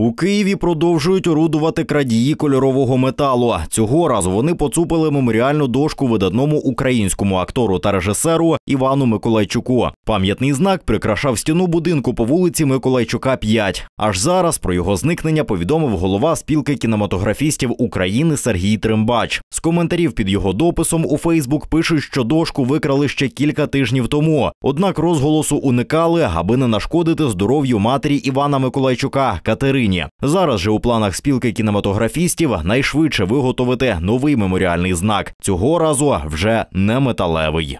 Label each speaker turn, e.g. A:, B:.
A: У Києві продовжують орудувати крадії кольорового металу. Цього разу вони поцупили меморіальну дошку видатному українському актору та режисеру Івану Миколайчуку. Пам'ятний знак прикрашав стіну будинку по вулиці Миколайчука. 5. аж зараз про його зникнення повідомив голова спілки кінематографістів України Сергій Тримбач. З коментарів під його дописом у Фейсбук пишуть, що дошку викрали ще кілька тижнів тому. Однак розголосу уникали, аби не нашкодити здоров'ю матері Івана Миколайчука Катерині. Україні. Зараз же у планах спілки кінематографістів найшвидше виготовити новий меморіальний знак. Цього разу вже не металевий.